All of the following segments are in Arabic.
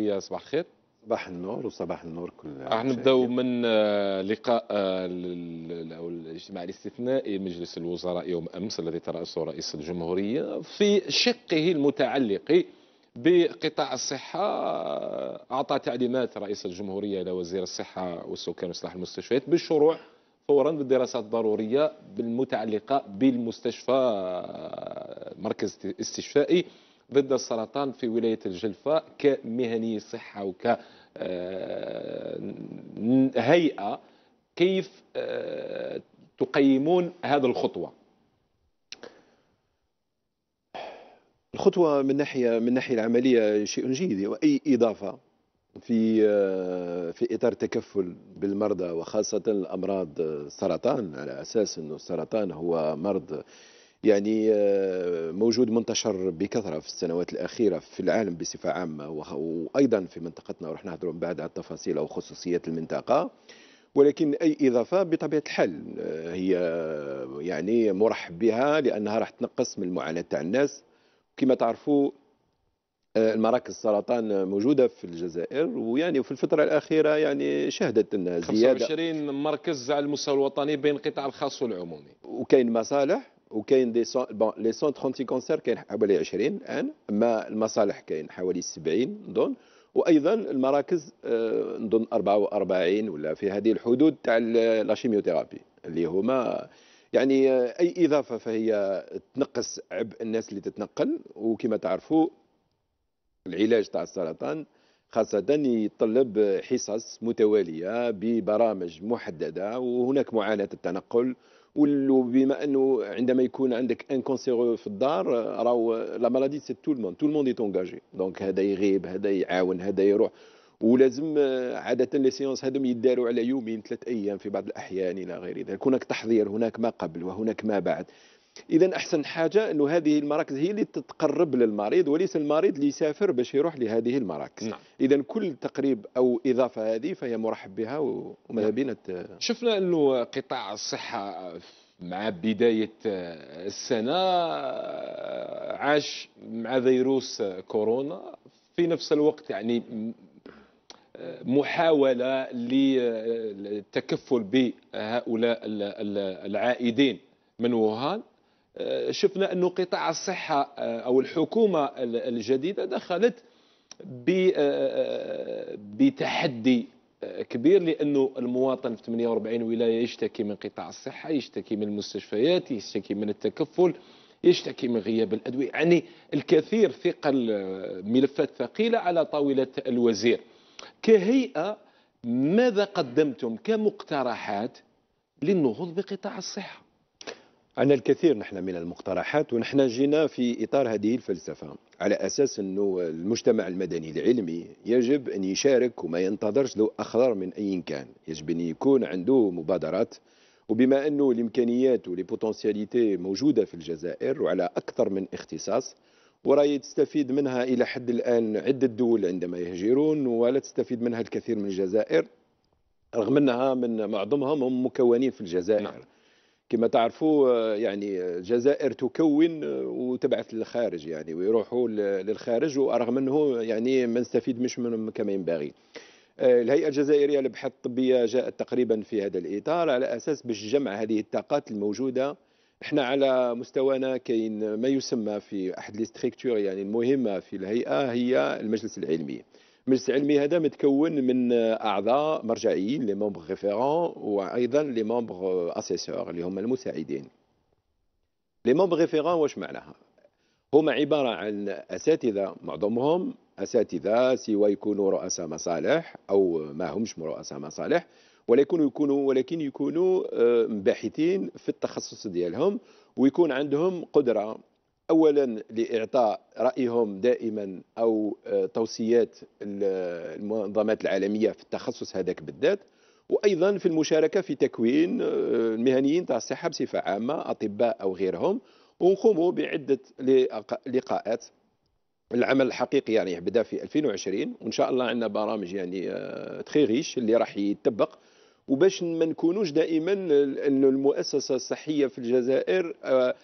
يا صباح الخير صباح النور وصباح النور كل راح نبداو من آه، لقاء آه، او الاجتماع الاستثنائي مجلس الوزراء يوم امس الذي ترأسه رئيس الجمهوريه في شقه المتعلق بقطاع الصحة أعطى تعليمات رئيس الجمهورية إلى وزير الصحة والسكان وإصلاح المستشفيات بالشروع فورا بالدراسات الضرورية بالمتعلقه بالمستشفى مركز استشفائي ضد السرطان في ولاية الجلفة كمهنية صحة وكهيئة آه، كيف آه، تقيمون هذه الخطوة الخطوة من ناحية من ناحية العملية شيء جيد وأي إضافة في آه، في إطار التكفل بالمرضى وخاصة الأمراض السرطان على أساس أنه السرطان هو مرض يعني آه، موجود منتشر بكثره في السنوات الاخيره في العالم بصفه عامه وايضا في منطقتنا وراح نهضروا بعد على التفاصيل او خصوصيات المنطقه ولكن اي اضافه بطبيعه الحال آه، هي آه، يعني مرحب بها لانها راح تنقص من المعاناه تاع الناس كما تعرفوا المراكز السرطان موجوده في الجزائر ويعني في الفتره الاخيره يعني شهدت انها زياده 25 مركز على المستوى الوطني بين القطاع الخاص والعمومي وكاين مصالح وكاين دي سون بون لي 130 كونسير كاين حوالي 20 الان اما المصالح كاين حوالي 70 نظن وايضا المراكز نظن آه، 44 ولا في هذه الحدود تاع لا شيميوثيرابي اللي هما يعني آه، اي اضافه فهي تنقص عبء الناس اللي تتنقل وكما تعرفوا العلاج تاع السرطان خاصة يتطلب حصص متوالية ببرامج محددة وهناك معاناة التنقل ولو بما انه عندما يكون عندك ان كونسيرو في الدار راهو لا مالادي سي تو الموند تو الموند اونجاجي دونك هذا يغيب هذا يعاون هذا يروح ولازم عاده لي سيونس هذوم يداروا على يومين ثلاث ايام في بعض الاحيان الى غير ذلك هناك تحضير هناك ما قبل وهناك ما بعد اذا احسن حاجه انه هذه المراكز هي اللي تتقرب للمريض وليس المريض اللي يسافر باش يروح لهذه المراكز نعم. اذا كل تقريب او اضافه هذه فهي مرحب بها وما نعم. نعم. شفنا انه قطاع الصحه مع بداية السنة عاش مع فيروس كورونا في نفس الوقت يعني محاولة للتكفل بهؤلاء العائدين من ووهان شفنا أنه قطاع الصحة آه، أو الحكومة الجديدة دخلت آه، آه، بتحدي كبير لانه المواطن في 48 ولايه يشتكي من قطاع الصحه، يشتكي من المستشفيات، يشتكي من التكفل، يشتكي من غياب الادويه، يعني الكثير ثقل ملفات ثقيله على طاوله الوزير. كهيئه ماذا قدمتم كمقترحات للنهوض بقطاع الصحه؟ عندنا الكثير نحن من المقترحات ونحن جينا في إطار هذه الفلسفة على أساس أنه المجتمع المدني العلمي يجب أن يشارك وما ينتظرش ذو أخضر من أي كان يجب أن يكون عنده مبادرات وبما أنه الإمكانيات والبوتنسياليتي موجودة في الجزائر وعلى أكثر من اختصاص وراي تستفيد منها إلى حد الآن عدة دول عندما يهجرون ولا تستفيد منها الكثير من الجزائر رغم أنها من معظمهم هم مكونين في الجزائر نعم. كما تعرفوا يعني الجزائر تكون وتبعث للخارج يعني ويروحوا للخارج ورغم انه يعني ما نستفيد مش منهم كما ينبغي آه، الهيئه الجزائريه للبحث الطبيه جاءت تقريبا في هذا الاطار على اساس باش جمع هذه الطاقات الموجوده احنا على مستوانا كاين ما يسمى في احد لي يعني المهمه في الهيئه هي المجلس العلمي مجلس علمي هذا متكون من اعضاء مرجعيين لي مومبغ ريفيرون وايضا لي مومبغ اسيسور اللي هما المساعدين لي مومبغ ريفيرون واش معناها هما عباره عن اساتذه معظمهم اساتذه سواء يكونوا رؤساء مصالح او ما همش رؤساء مصالح ولكن يكونوا ولكن يكونوا مباحثين آه، في التخصص ديالهم ويكون عندهم قدره اولا لاعطاء رايهم دائما او آه، توصيات المنظمات العالميه في التخصص هذاك بالذات وايضا في المشاركه في تكوين آه، المهنيين تاع الصحه بصفه عامه اطباء او غيرهم ونقوموا بعده لقاءات العمل الحقيقي يعني بدا في 2020 وان شاء الله عندنا برامج يعني آه، تخي ريش اللي راح يتبق وباش ما نكونوش دائما انه المؤسسه الصحيه في الجزائر آه،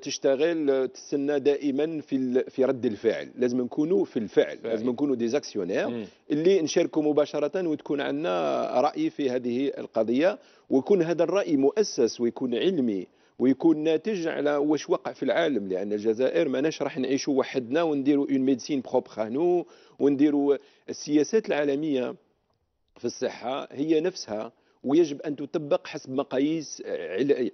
تشتغل تستنى دائما في في رد الفعل لازم نكونوا في الفعل فعلي. لازم نكونوا ديزاكسيونير اللي نشاركوا مباشره وتكون عندنا راي في هذه القضيه ويكون هذا الراي مؤسس ويكون علمي ويكون ناتج على واش وقع في العالم لان الجزائر ماناش راح نعيشوا وحدنا ونديروا اون ميديسين بروبخ نو ونديروا السياسات العالميه في الصحة هي نفسها ويجب أن تطبق حسب مقاييس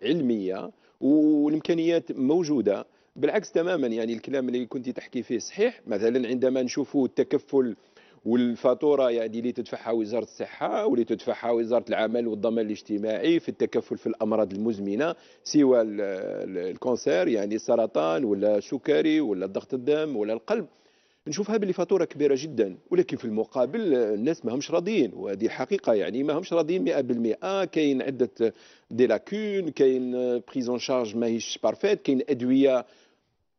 علمية والإمكانيات موجودة بالعكس تماما يعني الكلام اللي كنت تحكي فيه صحيح مثلا عندما نشوف التكفل والفاتوره يعني اللي تدفعها وزاره الصحه واللي تدفعها وزاره العمل والضمان الاجتماعي في التكفل في الامراض المزمنه سوى الكونسير يعني السرطان ولا السكري ولا ضغط الدم ولا القلب نشوفها باللي فاتوره كبيره جدا ولكن في المقابل الناس ماهمش راضيين وهذه حقيقه يعني ماهمش راضيين 100% آه، كاين عده دي لاكون كاين بريزون شارج ماهيش بارفيت كاين ادويه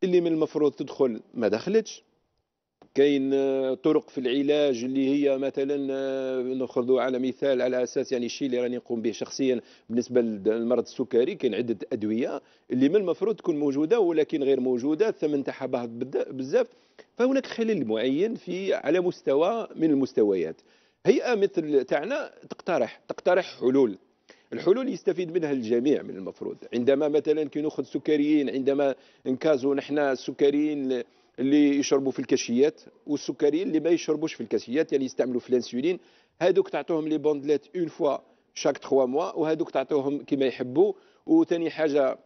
اللي من المفروض تدخل ما دخلتش كاين آه، طرق في العلاج اللي هي مثلا آه، ناخذوا على مثال على اساس يعني الشيء اللي راني نقوم به شخصيا بالنسبه للمرض السكري كاين عده ادويه اللي من المفروض تكون موجوده ولكن غير موجوده الثمن تاعها باهظ بزاف فهناك خلل معين في على مستوى من المستويات هيئه مثل تاعنا تقترح تقترح حلول الحلول يستفيد منها الجميع من المفروض عندما مثلا كي ناخذ سكريين عندما نكازو نحن السكريين اللي يشربوا في الكاشيات والسكريين اللي ما يشربوش في الكاشيات يعني يستعملوا في الانسولين هذوك تعطوهم لي بوندليت اون فوا شاك 3 موا وهذوك تعطوهم كما يحبوا وثاني حاجه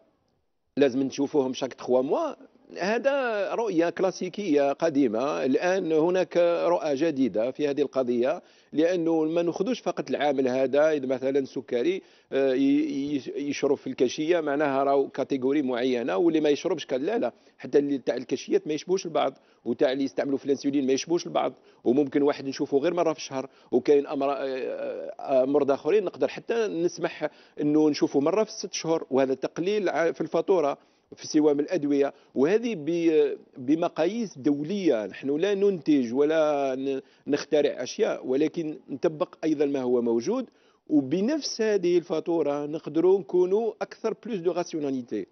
لازم نشوفوهم شاك 3 موا هذا رؤية كلاسيكية قديمة الآن هناك رؤى جديدة في هذه القضية لأنه ما نأخذوش فقط العامل هذا إذا مثلا سكري آه، يشرب في الكاشية معناها راهو كاتيجوري معينة واللي ما يشربش لا لا حتى اللي تاع الكاشيات ما يشبهوش البعض وتاع اللي يستعملوا في الانسولين ما يشبهوش البعض وممكن واحد نشوفه غير مرة في الشهر وكاين مرضى آه، آه، آخرين نقدر حتى نسمح أنه نشوفه مرة في الست شهور وهذا تقليل في الفاتورة في سوام الأدوية وهذه بمقاييس دولية نحن لا ننتج ولا نخترع أشياء ولكن نطبق أيضا ما هو موجود وبنفس هذه الفاتورة نقدروا نكونوا أكثر بلوس دو راسيوناليتي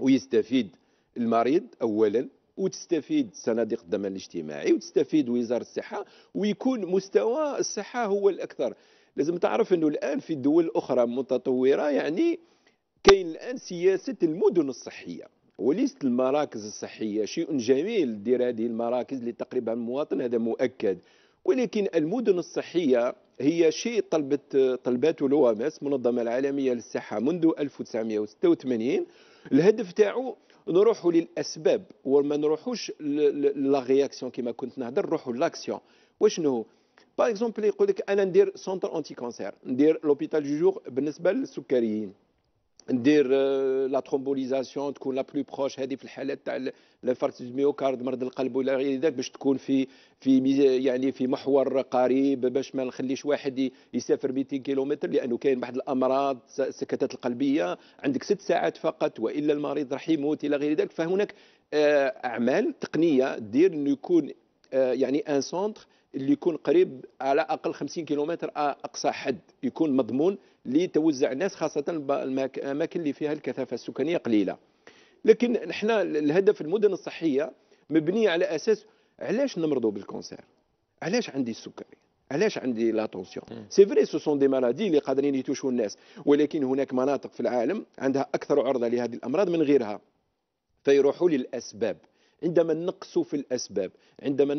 ويستفيد المريض أولا وتستفيد صناديق الضمان الاجتماعي وتستفيد وزارة الصحة ويكون مستوى الصحة هو الأكثر لازم تعرف أنه الآن في الدول الاخرى متطورة يعني كاين الان سياسه المدن الصحيه وليست المراكز الصحيه شيء جميل دير هذه المراكز لتقريبا المواطن هذا مؤكد ولكن المدن الصحيه هي شيء طلبت طلباته الاو المنظمه العالميه للصحه منذ 1986 الهدف تاعو نروحوا للاسباب وما نروحوش لا رياكسيون كما كنت نهضر نروحوا لاكسيون وشنو باغ اكزومبل يقول لك انا ندير سونتر انتي كونسير ندير لوبيتال جوجور بالنسبه للسكريين ندير آه, لا ترومبوليزاسيون تكون لا بلو بروش هذه في الحالات تاع الانفاركت ميوكارد مرض القلب ولا غير ذاك باش تكون في في يعني في محور قريب باش ما نخليش واحد يسافر 200 كيلومتر لانه كاين بعض الامراض السكتات القلبيه عندك ست ساعات فقط والا المريض راح يموت الى غير ذاك فهناك آه, اعمال تقنيه دير انه يكون آه, يعني ان سونتر اللي يكون قريب على اقل 50 كيلومتر اقصى حد يكون مضمون لتوزع الناس خاصه الاماكن اللي فيها الكثافه السكانيه قليله لكن احنا الهدف المدن الصحيه مبنيه على اساس علاش نمرضوا بالكونسير علاش عندي السكري علاش عندي لا طونسيون سي فري سو سون دي مالادي اللي قادرين يتوشوا الناس ولكن هناك مناطق في العالم عندها اكثر عرضه لهذه الامراض من غيرها فيروحوا للاسباب عندما نقص في الأسباب عندما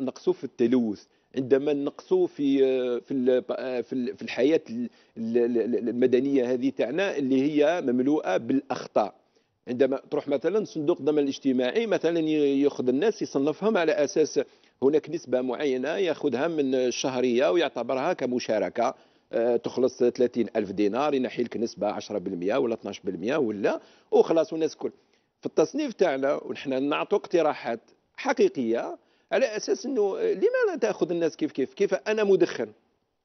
نقص في التلوث عندما نقصوا في آه، في آه، في الحياه المدنيه هذه تاعنا اللي هي مملوءه بالاخطاء عندما تروح مثلا صندوق الضمان الاجتماعي مثلا ياخذ الناس يصنفهم على اساس هناك نسبه معينه ياخذها من الشهريه ويعتبرها كمشاركه آه، تخلص 30 ألف دينار ينحي لك نسبة 10% ولا 12% ولا وخلاص والناس كل في التصنيف تاعنا ونحن نعطوا اقتراحات حقيقيه على اساس انه لماذا تاخذ الناس كيف كيف كيف انا مدخن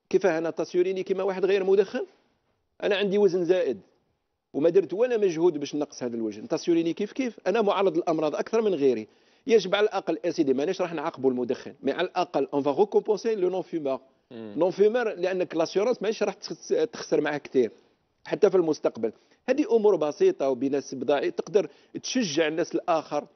كيف انا تصيريني كما واحد غير مدخن انا عندي وزن زائد وما درت ولا مجهود باش نقص هذا الوزن تصيريني كيف كيف انا معرض للامراض اكثر من غيري يجب على الاقل اسيدي مانيش راح نعاقبوا المدخن مي على الاقل اون فا ريكومبونسي لو نون فيمور نون فيمور لانك لاسيورونس ماهيش راح تخسر معاه كثير حتى في المستقبل هذه امور بسيطه وبناس بضائع تقدر تشجع الناس الاخر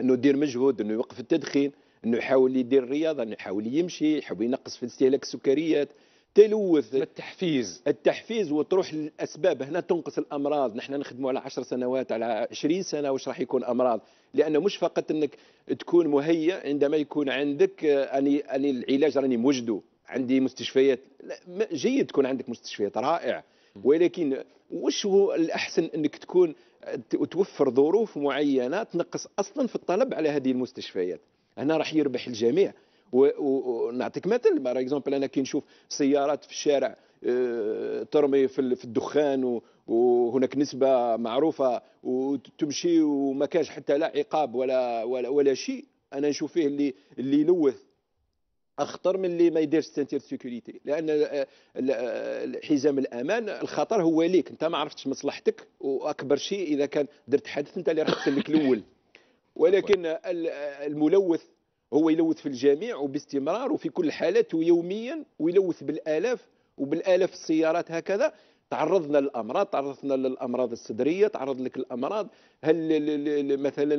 انه يدير مجهود انه يوقف التدخين انه يحاول يدير الرياضه انه يحاول يمشي يحاول ينقص في استهلاك السكريات تلوث التحفيز التحفيز وتروح للاسباب هنا تنقص الامراض نحن نخدموا على 10 سنوات على 20 سنه واش راح يكون امراض لانه مش فقط انك تكون مهيئ عندما يكون عندك آه، اني اني العلاج راني موجده عندي مستشفيات جيد تكون عندك مستشفيات رائع ولكن واش هو الاحسن انك تكون توفر ظروف معينه تنقص اصلا في الطلب على هذه المستشفيات هنا راح يربح الجميع ونعطيك مثل بار اكزومبل انا كي نشوف سيارات في الشارع آه، ترمي في الدخان وهناك نسبه معروفه وتمشي وما كاش حتى لا عقاب ولا ولا, ولا شيء انا نشوف فيه اللي اللي يلوث اخطر من اللي ما يديرش سنتير سيكوريتي لان حزام الامان الخطر هو ليك انت ما عرفتش مصلحتك واكبر شيء اذا كان درت حادث انت اللي راح تسلك الاول ولكن الملوث هو يلوث في الجميع وباستمرار وفي كل حالات ويوميا ويلوث بالالاف وبالالاف السيارات هكذا تعرضنا للامراض تعرضنا للامراض الصدريه تعرض لك الامراض هل مثلا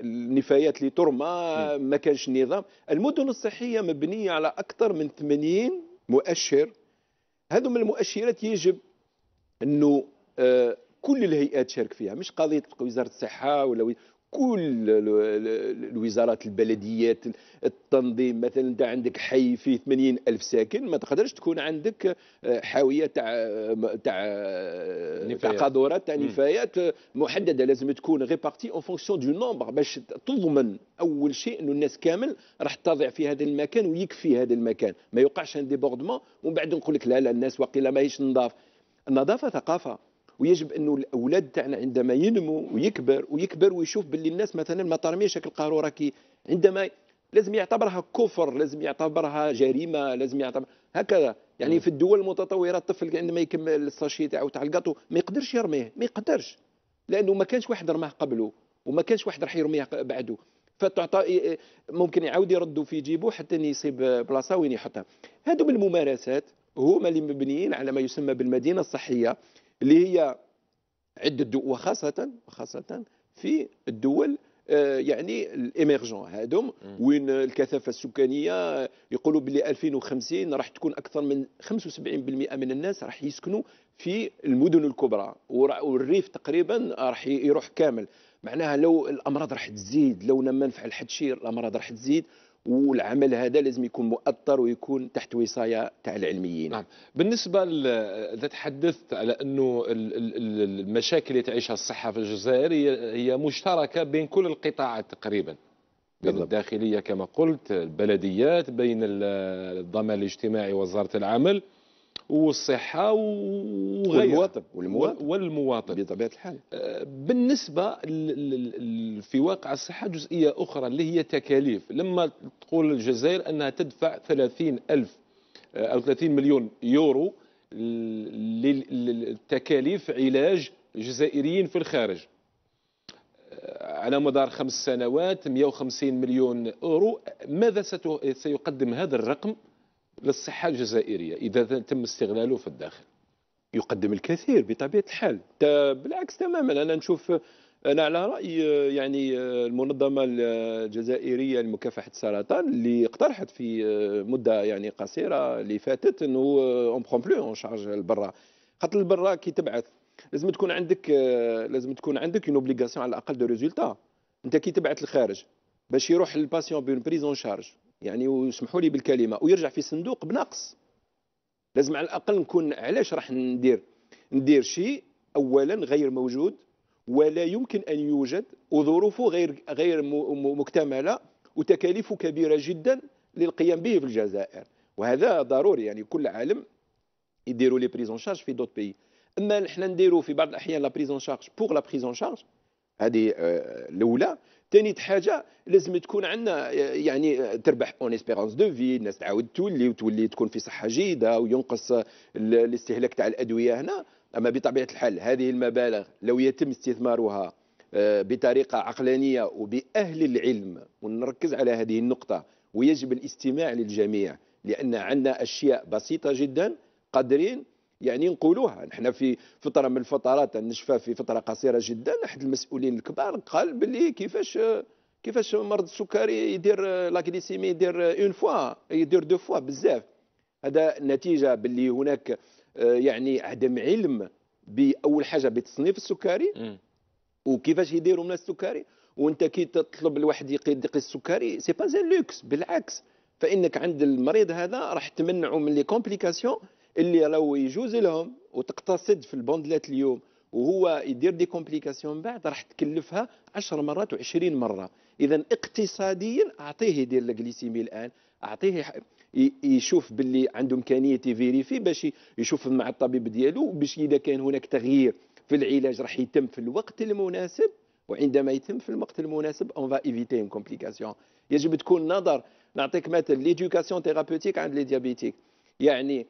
النفايات اللي ترمى ما كانش نظام المدن الصحيه مبنيه على اكثر من 80 مؤشر هذو من المؤشرات يجب انه آه، كل الهيئات تشارك فيها مش قضيه وزاره الصحه ولا كل الوزارات البلديات التنظيم مثلا انت عندك حي فيه 80 الف ساكن ما تقدرش تكون عندك آه، حاويه تاع آه، تاع تاع آه، قاذورات تاع نفايات محدده لازم تكون ريبارتي اون فونكسيون دو نومبر باش تضمن اول شيء انه الناس كامل راح تضع في هذا المكان ويكفي هذا المكان ما يوقعش ان ديبوردمون ومن بعد نقول لك لا لا الناس واقيلا ماهيش نظاف النظافه ثقافه ويجب انه الاولاد تاعنا عندما ينمو ويكبر ويكبر ويشوف باللي الناس مثلا ما ترميش القاروره كي عندما لازم يعتبرها كفر لازم يعتبرها جريمه لازم يعتبر هكذا يعني م. في الدول المتطوره الطفل عندما يكمل الساشي تاعو تاع الكاطو ما يقدرش يرميه ما يقدرش لانه ما كانش واحد رماه قبله وما كانش واحد راح يرميه بعده فتعطى ممكن يعاود يردوا في جيبه حتى يصيب بلاصه وين يحطها هذو الممارسات هما اللي مبنيين على ما يسمى بالمدينه الصحيه اللي هي عده دول وخاصه وخاصه في الدول آه، يعني الاميرجون هادوم وين الكثافه السكانيه يقولوا بلي 2050 راح تكون اكثر من 75% من الناس راح يسكنوا في المدن الكبرى والريف تقريبا راح يروح كامل معناها لو الامراض راح تزيد لو ما نفعل حد شيء الامراض راح تزيد والعمل هذا لازم يكون مؤطر ويكون تحت وصايه تاع العلميين نعم. بالنسبه اذا تحدثت على انه المشاكل اللي تعيشها الصحه في الجزائر هي مشتركه بين كل القطاعات تقريبا بين بالضبط. الداخليه كما قلت البلديات بين الضمان الاجتماعي ووزاره العمل والصحة وغير والمواطن والمواطن, والمواطن. بطبيعة الحال آه، بالنسبة في واقع الصحة جزئية أخرى اللي هي تكاليف لما تقول الجزائر أنها تدفع 30 ألف آه، أو 30 مليون يورو للتكاليف علاج جزائريين في الخارج آه، على مدار خمس سنوات 150 مليون أورو ماذا سيقدم هذا الرقم للصحة الجزائرية إذا تم استغلاله في الداخل يقدم الكثير بطبيعة الحال بالعكس تماما أنا نشوف أنا على رأي يعني المنظمة الجزائرية لمكافحة السرطان اللي اقترحت في مدة يعني قصيرة اللي فاتت أنه أون بخون بلو أون شارج البرا خاطر البرا كي تبعث لازم تكون عندك لازم تكون عندك اون اوبليغاسيون على الاقل دو ريزولتا انت كي تبعث للخارج باش يروح للباسيون بون بريز اون شارج يعني وسمحوا لي بالكلمه ويرجع في صندوق بنقص لازم على الاقل نكون علاش راح ندير ندير شيء اولا غير موجود ولا يمكن ان يوجد وظروفه غير غير مكتمله وتكاليفه كبيره جدا للقيام به في الجزائر وهذا ضروري يعني كل عالم يديروا لي بريزون شارج في دوت بي اما نحن نديروا في بعض الاحيان لا بريزون شارج بوغ لا بريزون شارج هذه الاولى آه، ثاني حاجه لازم تكون عندنا آه، يعني آه، تربح اون اسبيرونس دو في الناس تعاود تولي وتولي تكون في صحه جيده وينقص الاستهلاك تاع الادويه هنا اما بطبيعه الحال هذه المبالغ لو يتم استثمارها بطريقه عقلانيه وباهل العلم ونركز على هذه النقطه ويجب الاستماع للجميع لان عندنا اشياء بسيطه جدا قادرين يعني نقولوها نحن في فتره من الفترات نشفى في فتره قصيره جدا احد المسؤولين الكبار قال باللي كيفاش كيفاش مرض السكري يدير لاكليسيمي يدير اون فوا يدير دو فوا بزاف هذا نتيجه باللي هناك آه، يعني عدم علم باول حاجه بتصنيف السكري وكيفاش يديروا من السكري وانت كي تطلب لواحد يقيس السكري سي با زان لوكس بالعكس فانك عند المريض هذا راح تمنعه من لي كومبليكاسيون اللي راهو يجوز لهم وتقتصد في البوندلات اليوم وهو يدير دي كومبليكاسيون بعد راح تكلفها 10 مرات و20 مره اذا اقتصاديا اعطيه يدير الجليسيمي الان اعطيه يشوف باللي عنده امكانيه يفيريفي باش يشوف مع الطبيب ديالو باش اذا كان هناك تغيير في العلاج راح يتم في الوقت المناسب وعندما يتم في الوقت المناسب اون فا ايفيتي اون كومبليكاسيون يجب تكون نظر نعطيك مثل ليدوكاسيون ثيرابوتيك عند لي ديابيتيك يعني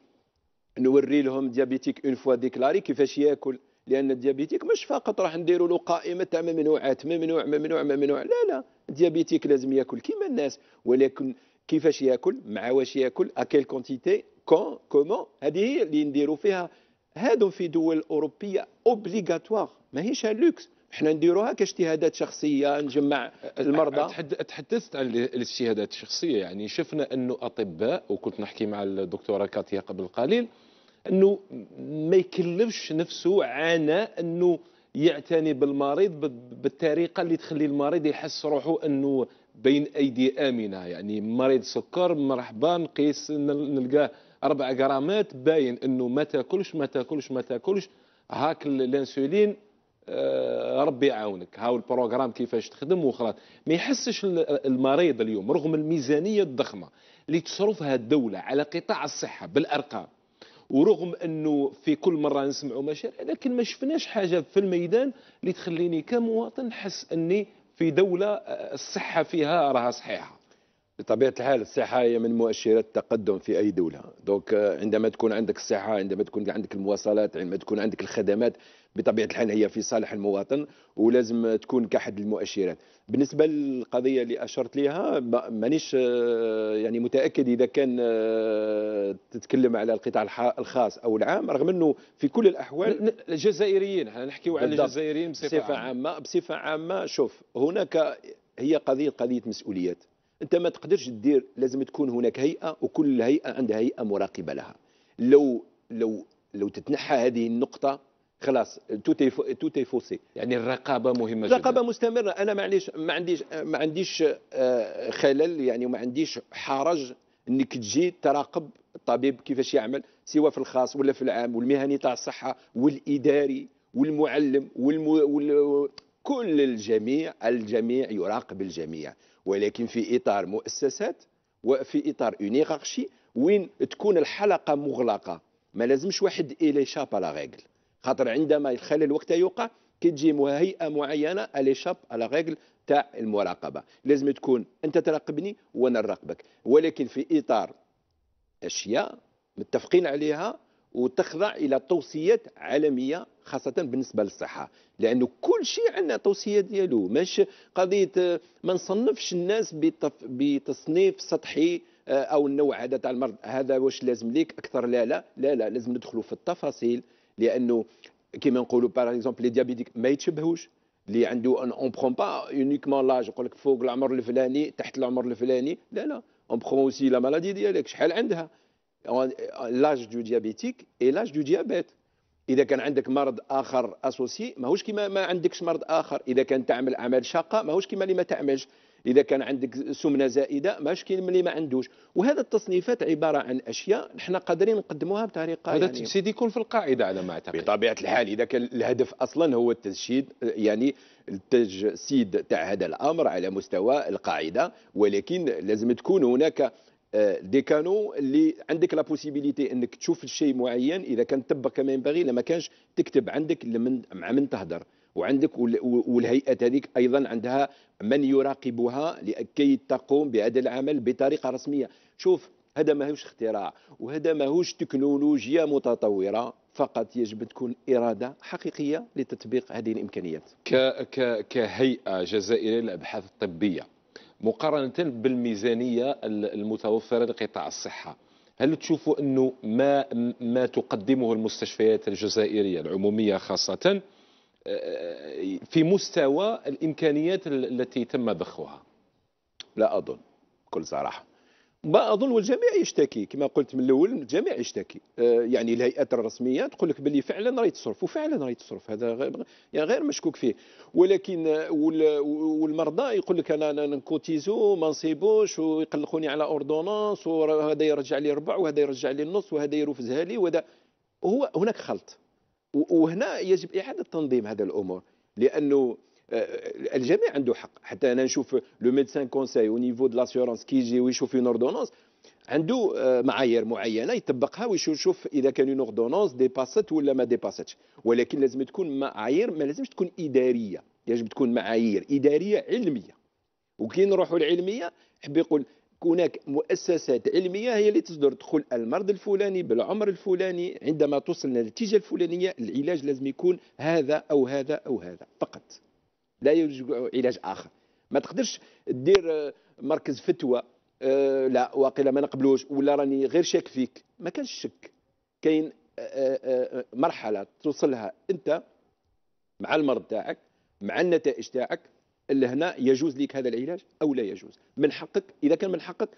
نوري لهم ديابيتيك اون فوا ديكلاري كيفاش ياكل لان الديابيتيك مش فقط راح نديروا له قائمه تاع ممنوعات ممنوع ممنوع ممنوع لا لا الديابيتيك لازم ياكل كيما الناس ولكن كيفاش ياكل مع واش ياكل اكيل كونتيتي كون كومون هذه هي اللي نديروا فيها هادو في دول اوروبيه اوبليغاتوار ماهيش ان لوكس احنا نديروها كاجتهادات شخصيه نجمع المرضى تحدثت عن الاجتهادات الشخصيه يعني شفنا انه اطباء وكنت نحكي مع الدكتوره كاتيا قبل قليل انه ما يكلفش نفسه عناء انه يعتني بالمريض بالطريقه اللي تخلي المريض يحس روحه انه بين ايدي امنه يعني مريض سكر مرحبا نقيس نلقاه 4 غرامات باين انه ما تاكلش ما تاكلش ما تاكلش هاك الانسولين آه، ربي يعاونك هاو البروغرام كيفاش تخدم وخلاص ما يحسش المريض اليوم رغم الميزانيه الضخمه اللي تصرفها الدوله على قطاع الصحه بالارقام ورغم انه في كل مره نسمعوا مشاريع لكن ما شفناش حاجه في الميدان اللي تخليني كمواطن نحس اني في دوله آه، الصحه فيها راها صحيحه بطبيعه الحال الصحه هي من مؤشرات التقدم في اي دوله دونك آه، عندما تكون عندك الصحه عندما تكون عندك المواصلات عندما تكون عندك الخدمات بطبيعه الحال هي في صالح المواطن ولازم تكون كاحد المؤشرات بالنسبه للقضيه اللي اشرت لها مانيش آه، يعني متاكد اذا كان آه، تتكلم على القطاع الخاص او العام رغم انه في كل الاحوال الجزائريين احنا نحكيوا على الجزائريين بصفه, بصفة عامه عامة بصفه عامه شوف هناك هي قضيه قضيه مسؤوليات انت ما تقدرش تدير لازم تكون هناك هيئه وكل هيئه عندها هيئه مراقبه لها لو لو لو تتنحى هذه النقطه خلاص توت توت فوسي يعني الرقابه مهمه جدا الرقابه مستمره انا معليش ما عنديش ما عنديش آه، خلل يعني وما عنديش حرج انك تجي تراقب الطبيب كيفاش يعمل سواء في الخاص ولا في العام والمهني تاع الصحه والاداري والمعلم والمو... وال... كل الجميع الجميع يراقب الجميع ولكن في اطار مؤسسات وفي اطار اونيغارشي وين تكون الحلقه مغلقه ما لازمش واحد الي شاب لا خاطر عندما يخلي الوقت يوقع كتجي هيئه معينه اليشاب على غيغل تاع المراقبه لازم تكون انت تراقبني وانا نراقبك ولكن في اطار اشياء متفقين عليها وتخضع الى توصيات عالميه خاصه بالنسبه للصحه لانه كل شيء عندنا توصيه ديالو مش قضيه ما نصنفش الناس بتصنيف سطحي آه، او النوع هذا تاع المرض هذا واش لازم ليك اكثر لا لا لا لا لازم ندخلوا في التفاصيل لانه كيما نقولوا باغ اكزومبل لي ديابيتيك ما يتشبهوش اللي عنده اون برون با اونيكمون لاج يقول لك فوق العمر الفلاني تحت العمر الفلاني لا لا اون برون اوسي لا مالادي ديالك شحال عندها لاج دو ديابيتيك اي لاج دو ديابيت اذا كان عندك مرض اخر اسوسي ماهوش كيما ما عندكش مرض اخر اذا كان تعمل اعمال شاقه ماهوش كيما اللي ما تعملش اذا كان عندك سمنه زائده ماش كاين اللي ما عندوش وهذا التصنيفات عباره عن اشياء احنا قادرين نقدموها بطريقه هذا يعني التجسيد يكون في القاعده على ما اعتقد بطبيعه الحال اذا كان الهدف اصلا هو التجسيد يعني التجسيد تاع هذا الامر على مستوى القاعده ولكن لازم تكون هناك آه، دي كانو اللي عندك لا بوسيبيليتي انك تشوف الشيء معين اذا كان تبقى كما ينبغي لما كانش تكتب عندك لمن مع من تهدر وعندك والهيئات هذيك ايضا عندها من يراقبها لكي تقوم بهذا العمل بطريقه رسميه شوف هذا ماهوش اختراع وهذا ماهوش تكنولوجيا متطوره فقط يجب تكون اراده حقيقيه لتطبيق هذه الامكانيات ك ك كهيئه جزائريه للابحاث الطبيه مقارنه بالميزانيه المتوفره لقطاع الصحه هل تشوفوا انه ما ما تقدمه المستشفيات الجزائريه العموميه خاصه آه، آه، آه، في مستوى الامكانيات التي تم ضخها لا اظن بكل صراحه ما اظن والجميع يشتكي كما قلت من الاول الجميع يشتكي يعني الهيئات الرسميه تقول لك باللي فعلا راهي تصرف وفعلا راهي تصرف هذا غير يعني غير مشكوك فيه ولكن والمرضى يقول لك انا نكوتيزو ما نصيبوش ويقلقوني على اوردونونس وهذا يرجع لي ربع وهذا يرجع لي النص وهذا يرفزها لي وهذا هو هناك خلط وهنا يجب إعادة تنظيم هذا الأمور لأنه آه، آه، الجميع عنده حق حتى انا نشوف لو ميدسان كونساي او نيفو دو لاسيورونس كي يجي ويشوف اون اوردونونس عنده آه، معايير معينه يطبقها ويشوف اذا كان اون اوردونونس ديباسات ولا ما ديباساتش ولكن لازم تكون معايير ما لازمش تكون اداريه يجب تكون معايير اداريه علميه وكي نروحوا العلميه يحب يقول هناك مؤسسات علميه هي اللي تصدر تقول المرض الفلاني بالعمر الفلاني عندما توصل للنتيجه الفلانيه العلاج لازم يكون هذا او هذا او هذا فقط لا يوجد علاج اخر ما تقدرش تدير آه، مركز فتوى آه، لا واقيلا ما نقبلوش ولا راني غير شاك فيك ما كانش شك كاين آه، مرحله توصلها انت مع المرض تاعك مع النتائج تاعك اللي هنا يجوز لك هذا العلاج او لا يجوز من حقك اذا كان من حقك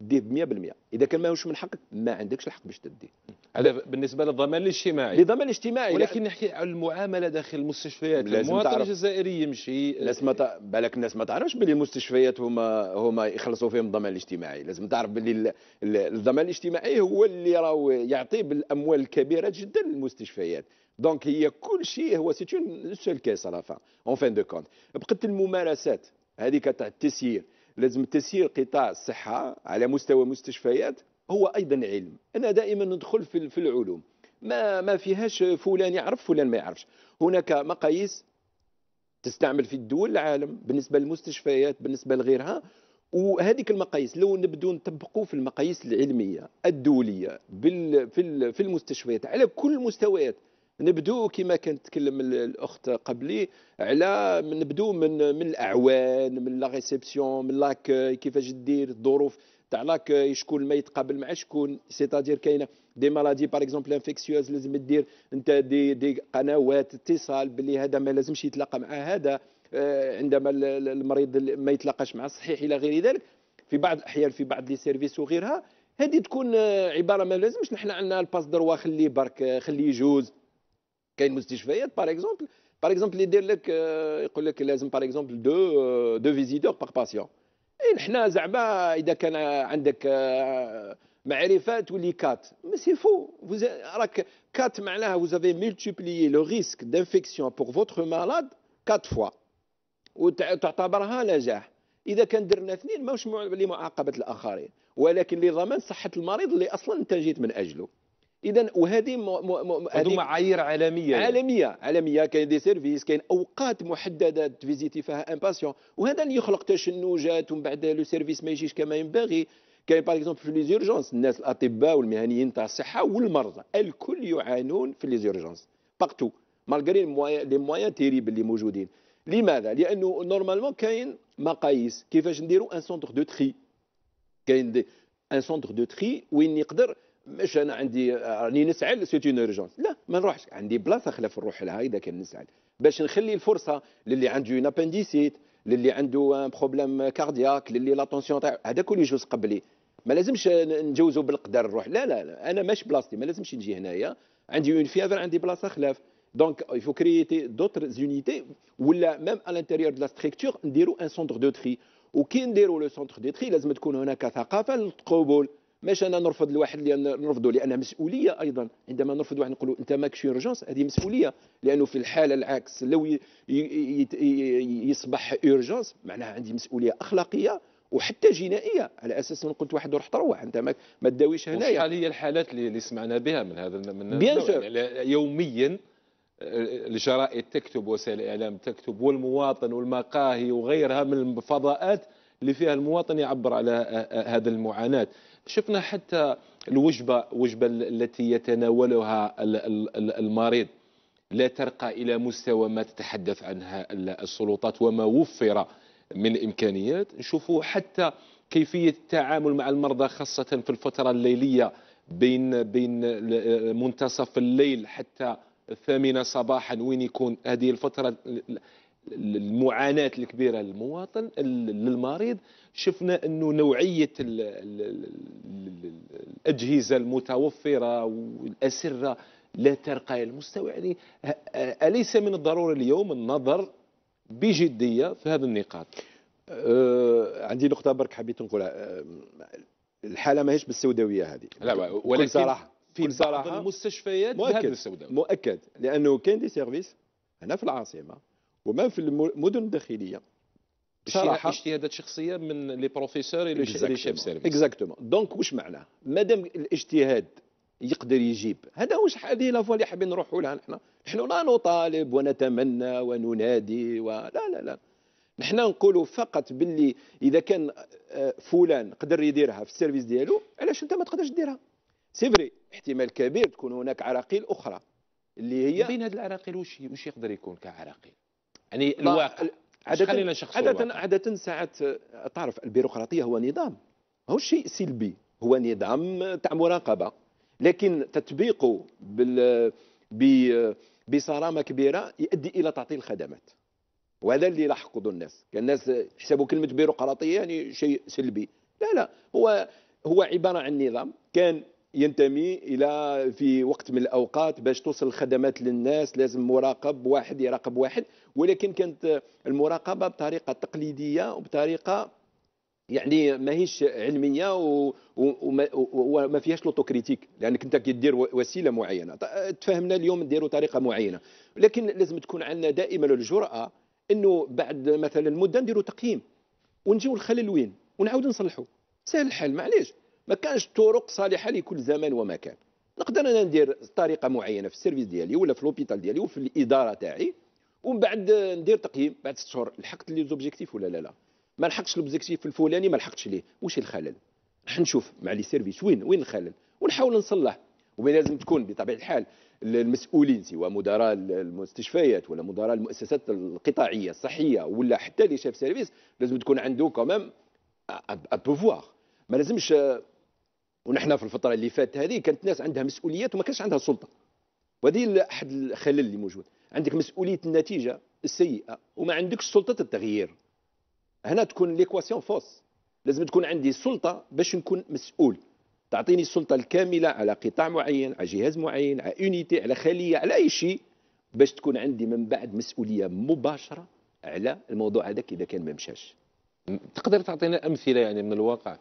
ديه ب 100% اذا كان ماهوش من حقك ما عندكش الحق باش تديه هذا بالنسبه للضمان الاجتماعي للضمان الاجتماعي ولكن نحكي على المعامله داخل المستشفيات المواطن الجزائري يمشي الناس ما بالك الناس ما تعرفش باللي المستشفيات هما هما يخلصوا فيهم الضمان الاجتماعي لازم تعرف باللي الضمان الاجتماعي هو اللي راه يعطي بالاموال الكبيره جدا للمستشفيات دونك هي كل شيء هو سي اون سول كيس على فان اون فان دو كونت بقت الممارسات هذيك تاع التسيير لازم تسيير قطاع الصحه على مستوى مستشفيات هو ايضا علم انا دائما ندخل في, في العلوم ما ما فيهاش فلان يعرف فلان ما يعرفش هناك مقاييس تستعمل في الدول العالم بالنسبه للمستشفيات بالنسبه لغيرها وهذيك المقاييس لو نبدو نطبقوا في المقاييس العلميه الدوليه في المستشفيات على كل المستويات نبدو كما كانت تكلم الاخت قبلي على نبدو من من الاعوان من لا ريسبسيون من لاك كيفاش دير الظروف تاع لاك شكون ما يتقابل مع شكون سيتادير كاينه دي مالادي باغ اكزومبل انفيكسيوز لازم دير انت دي دي قنوات اتصال باللي هذا ما لازمش يتلاقى مع هذا آه، عندما المريض ما يتلاقاش مع الصحيح الى غير ذلك في بعض الاحيان في بعض لي سيرفيس وغيرها هذه تكون عباره ما لازمش نحن عندنا الباس دروا خليه برك خليه يجوز كاين مستشفيات باغ اكزومبل باغ اكزومبل يدير لك يقول لك لازم باغ اكزومبل دو دو فيزيتور باغ باسيون اي حنا زعما اذا كان عندك معرفه تولي كات مي سي فو راك كات معناها فو زافي ملتيبليي لو ريسك دانفيكسيون بوغ votre مالاد 4 فوا وتعتبرها نجاح اذا كان درنا اثنين ماهوش لمعاقبه الاخرين ولكن لضمان صحه المريض اللي اصلا انت جيت من اجله اذا وهذه هذو معايير عالميه عالميه عالميه كاين دي سيرفيس كاين اوقات محدده تفيزيتي فيها ان باسيون وهذا اللي يخلق تشنجات ومن بعد لو سيرفيس ما يجيش كما ينبغي كاين باغ اكزومبل في ليزيرجونس الناس الاطباء والمهنيين تاع الصحه والمرضى الكل يعانون في ليزورجونس باغتو مالغري لي موان تيريبل اللي موجودين لماذا لانه نورمالمون كاين مقاييس كيفاش نديروا ان سونتر دو تخي كاين ان سونتر دو تخي وين يقدر مش انا عندي راني نسعل سيت اون اورجونس لا ما نروحش عندي بلاصه خلاف نروح لها اذا كان نسعل باش نخلي الفرصه للي عنده اون ابنديسيت للي عنده بروبليم كاردياك للي لا طونسيون تاع هذا كل يجوز قبلي ما لازمش نجوزوا بالقدر نروح لا لا, لا. انا ماش بلاصتي ما لازمش نجي هنايا عندي اون فيفر عندي بلاصه خلاف دونك اي فو créer d'autres unités ولا ميم à l'intérieur دو لا structure نديروا ان سونتر دو تري وكي نديروا لو سونتر دو تري لازم تكون هناك ثقافه للقبول ماش انا نرفض الواحد لان نرفضه لانها مسؤوليه ايضا عندما نرفض واحد نقول انت ماكش اورجونس هذه مسؤوليه لانه في الحاله العكس لو يصبح اورجونس معناها عندي مسؤوليه اخلاقيه وحتى جنائيه على اساس ان قلت واحد روح تروح انت ما, تداويش هنايا شحال هي الحالات اللي سمعنا بها من هذا من سور يعني يوميا آه، الجرائد تكتب وسائل الاعلام تكتب والمواطن والمقاهي وغيرها من الفضاءات اللي فيها المواطن يعبر على آه، آه، هذه المعاناه شفنا حتى الوجبة وجبة التي يتناولها المريض لا ترقى إلى مستوى ما تتحدث عنها السلطات وما وفر من إمكانيات نشوفوا حتى كيفية التعامل مع المرضى خاصة في الفترة الليلية بين بين منتصف الليل حتى الثامنة صباحا وين يكون هذه الفترة المعاناة الكبيرة للمواطن للمريض شفنا انه نوعيه الـ الـ الـ الاجهزه المتوفره والاسره لا ترقى الى المستوى يعني اليس من الضروري اليوم النظر بجديه في هذه النقاط أه عندي نقطه برك حبيت نقولها أه، الحاله ماهيش بالسوداويه هذه لا ولكن صراحه في بعض المستشفيات مؤكد السوداوية. مؤكد لانه كاين دي سيرفيس هنا في العاصمه وما في المدن الداخليه بصراحه اجتهادات شخصيه من لي بروفيسور لي شيف سيرفيس اكزاكتومون دونك واش معناه مادام الاجتهاد يقدر يجيب هذا واش هذه لافوا اللي حابين نروحوا لها نحن نحن لا نطالب ونتمنى وننادي ولا لا لا نحن نقولوا فقط باللي اذا كان آه، فلان قدر يديرها في السيرفيس ديالو علاش انت ما تقدرش ديرها سي فري احتمال كبير تكون هناك عراقيل اخرى اللي هي بين هذه العراقيل وش وش يقدر يكون كعراقيل يعني الواقع عادة عادة, عادة ساعات آه، تعرف البيروقراطية هو نظام هو شيء سلبي هو نظام آه، تاع مراقبة لكن تطبيقه بال آه، بصرامة كبيرة يؤدي إلى تعطيل خدمات وهذا اللي راح الناس كان الناس حسبوا كلمة بيروقراطية يعني شيء سلبي لا لا هو هو عبارة عن نظام كان ينتمي الى في وقت من الاوقات باش توصل الخدمات للناس لازم مراقب واحد يراقب واحد ولكن كانت المراقبه بطريقه تقليديه وبطريقه يعني ماهيش علميه وما فيهاش لوتوكريتيك لانك انت كدير وسيله معينه تفهمنا اليوم نديروا طريقه معينه لكن لازم تكون عندنا دائما الجراه انه بعد مثلا مده نديروا تقييم ونجيو الخلل وين ونعاود نصلحوا سهل الحل معليش ما كانش طرق صالحه لكل زمان ومكان نقدر انا ندير طريقه معينه في السيرفيس ديالي ولا في لوبيتال ديالي وفي الاداره تاعي ومن بعد ندير تقييم بعد ست شهور لحقت لي زوبجيكتيف ولا لا لا ما لحقتش لوبجيكتيف الفلاني ما لحقتش ليه واش الخلل راح نشوف مع لي سيرفيس وين وين الخلل ونحاول نصلح ولازم تكون بطبيعه الحال المسؤولين سواء مدراء المستشفيات ولا مدراء المؤسسات القطاعيه الصحيه ولا حتى لي شيف سيرفيس لازم تكون عنده كمام ا بوفوار ما لازمش ونحن في الفتره اللي فاتت هذه كانت الناس عندها مسؤوليات وما كانش عندها سلطة. وهذه احد الخلل اللي موجود عندك مسؤوليه النتيجه السيئه وما عندكش سلطه التغيير هنا تكون ليكواسيون فوس لازم تكون عندي سلطه باش نكون مسؤول تعطيني السلطه الكامله على قطاع معين على جهاز معين على اونيتي على خليه على اي شيء باش تكون عندي من بعد مسؤوليه مباشره على الموضوع هذاك اذا كان ما مشاش تقدر تعطينا امثله يعني من الواقع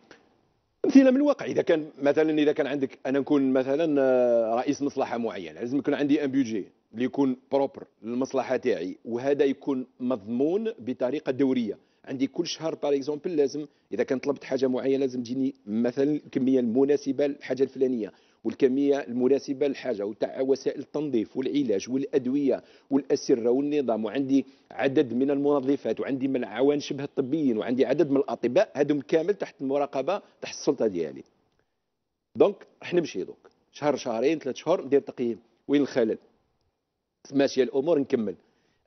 امثله من الواقع اذا كان مثلا اذا كان عندك انا نكون مثلا آه، رئيس مصلحه معينه لازم يكون عندي ان بيجي اللي يكون بروبر للمصلحه تاعي وهذا يكون مضمون بطريقه دوريه عندي كل شهر باغ اكزومبل لازم اذا كان طلبت حاجه معينه لازم تجيني مثلا الكميه المناسبه للحاجه الفلانيه والكميه المناسبه للحاجه وتاع وسائل التنظيف والعلاج والادويه والاسره والنظام وعندي عدد من المنظفات وعندي من العوان شبه الطبيين وعندي عدد من الاطباء هذم كامل تحت المراقبه تحت السلطه ديالي دونك راح نمشي دونك شهر شهرين ثلاث شهور ندير تقييم وين الخلل ماشيه الامور نكمل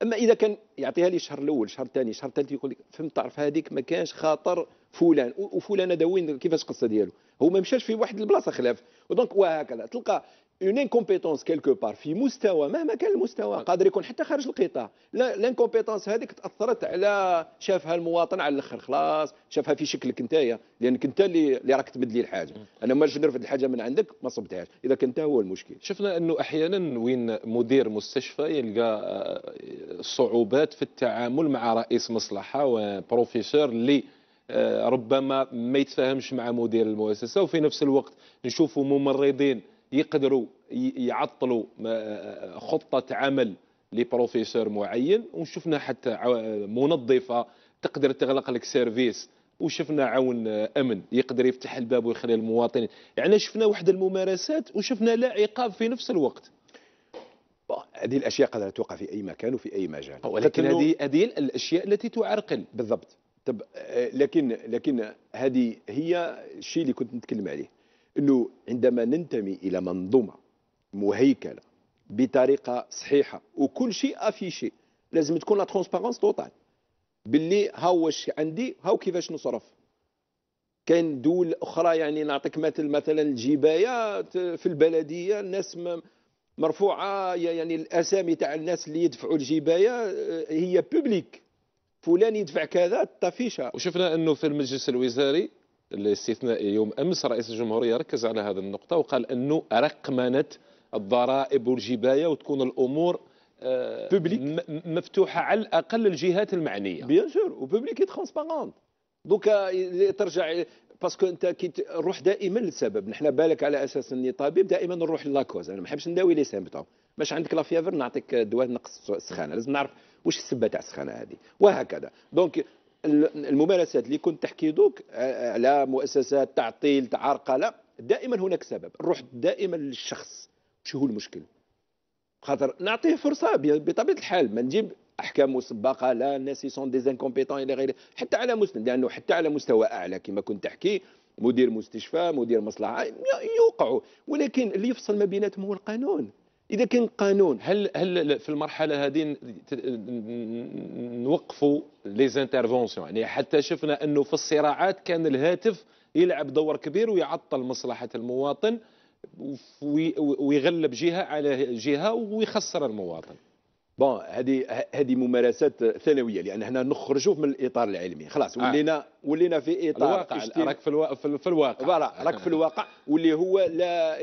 اما اذا كان يعطيها لي الشهر الاول شهر الثاني شهر الثالث يقول لك فهمت تعرف هذيك ما كانش خاطر فلان وفلان هذا وين كيفاش القصه ديالو هو ما مشاش في واحد البلاصه خلاف ودونك وهكذا تلقى اون انكومبيتونس كيلكو بار في مستوى مهما كان المستوى أه. قادر يكون حتى خارج القطاع لانكومبيتونس هذيك تاثرت على شافها المواطن على الاخر خلاص شافها في شكلك انتيا لانك انت اللي اللي راك تبدل لي الحاجه أه. انا ما نرفد الحاجه من عندك ما صبتهاش اذا كنت هو المشكل شفنا انه احيانا وين مدير مستشفى يلقى آه، صعوبات في التعامل مع رئيس مصلحه وبروفيسور اللي آه، ربما ما يتفاهمش مع مدير المؤسسه وفي نفس الوقت نشوفوا ممرضين يقدروا يعطلوا آه، آه، خطه عمل لبروفيسور معين وشفنا حتى منظفه تقدر تغلق لك سيرفيس وشفنا عون امن يقدر يفتح الباب ويخلي المواطنين يعني شفنا واحد الممارسات وشفنا لا عقاب في نفس الوقت هذه الاشياء قد توقع في اي مكان وفي اي مجال ولكن هذه هذه الاشياء التي تعرقل بالضبط طب آه، لكن لكن هذه هي الشيء اللي كنت نتكلم عليه انه عندما ننتمي الى منظومه مهيكله بطريقه صحيحه وكل شيء افيشي لازم تكون لا ترونسبارونس توتال باللي ها واش عندي ها كيفاش نصرف كاين دول اخرى يعني نعطيك مثل مثلا الجبايه في البلديه الناس مرفوعه يعني الاسامي تاع الناس اللي يدفعوا الجبايه آه، هي بوبليك فلان يدفع كذا الطفيشه وشفنا انه في المجلس الوزاري الاستثنائي يوم امس رئيس الجمهوريه ركز على هذه النقطه وقال انه رقمنه الضرائب والجبايه وتكون الامور بوبليك آه، مفتوحه على الاقل للجهات المعنيه بيان سور وبوبليك ترونسبارون دوكا ترجع باسكو انت كي روح دائما للسبب نحن بالك على اساس اني طبيب دائما نروح للاكوز انا ما نحبش نداوي لي سيمبتوم مش عندك لا فيفر نعطيك دواء نقص السخانه لازم نعرف واش السبه تاع السخانه هذه وهكذا دونك الممارسات اللي كنت تحكي دوك على مؤسسات تعطيل تعرقله دائما هناك سبب نروح دائما للشخص شو هو المشكل خاطر نعطيه فرصه بطبيعه الحال ما نجيب احكام مسبقه لا الناس سون ديزانكومبيتون الى غيره حتى على مستوى لانه حتى على مستوى اعلى كما كنت تحكي مدير مستشفى مدير مصلحه يوقعوا ولكن اللي يفصل ما بيناتهم هو القانون اذا كان قانون هل هل في المرحله هذه نوقفوا لي زانترفونسيون يعني حتى شفنا انه في الصراعات كان الهاتف يلعب دور كبير ويعطل مصلحه المواطن ويغلب جهه على جهه ويخسر المواطن بون هذه هذه ممارسات ثانويه لان هنا نخرجوا من الاطار العلمي خلاص آه. ولينا ولينا في اطار الواقع راك في, الوا... في الواقع فوالا راك في الواقع واللي هو لا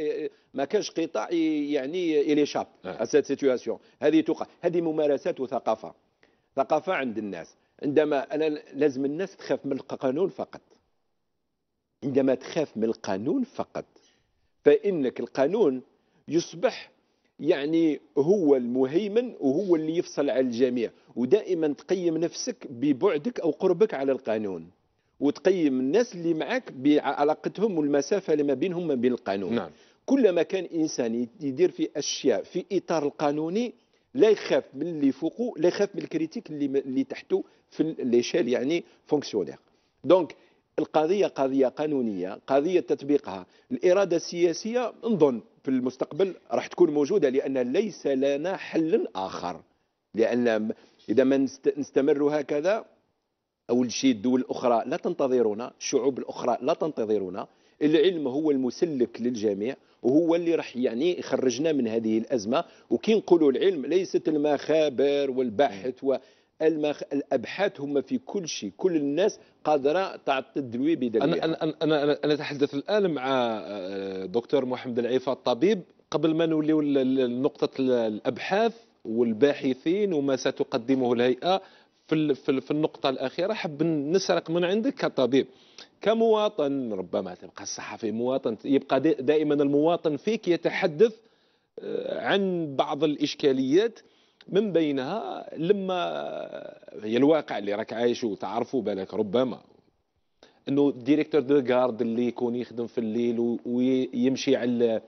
ما كانش قطاع يعني اليشاب شاب سيت هذه توقع هذه ممارسات وثقافه ثقافه عند الناس عندما انا لازم الناس تخاف من القانون فقط عندما تخاف من القانون فقط فانك القانون يصبح يعني هو المهيمن وهو اللي يفصل على الجميع ودائما تقيم نفسك ببعدك أو قربك على القانون وتقيم الناس اللي معك بعلاقتهم والمسافة اللي ما بينهم ما بين القانون نعم. كلما كان إنسان يدير في أشياء في إطار القانوني لا يخاف من اللي فوقه لا يخاف من الكريتيك اللي, اللي تحته في ليشيل يعني فونكسيونير دونك القضية قضية قانونية قضية تطبيقها الإرادة السياسية نظن في المستقبل راح تكون موجودة لأن ليس لنا حل آخر لأن إذا ما نستمر هكذا أول شيء الدول الأخرى لا تنتظرنا الشعوب الأخرى لا تنتظرنا العلم هو المسلك للجميع وهو اللي راح يعني يخرجنا من هذه الأزمة وكي نقولوا العلم ليست المخابر والبحث و المخ... الابحاث هما في كل شيء كل الناس قادره تعطي الدواء بدليلها انا انا انا انا اتحدث الان مع آه، دكتور محمد العيفه الطبيب قبل ما نوليو لنقطه الابحاث والباحثين وما ستقدمه الهيئه في في النقطه الاخيره حب نسرق من عندك كطبيب كمواطن ربما تبقى الصحفي مواطن يبقى دائما المواطن فيك يتحدث آه، عن بعض الاشكاليات من بينها لما هي الواقع اللي راك عايشه وتعرفه بالك ربما انه ديريكتور دو غارد اللي يكون يخدم في الليل ويمشي على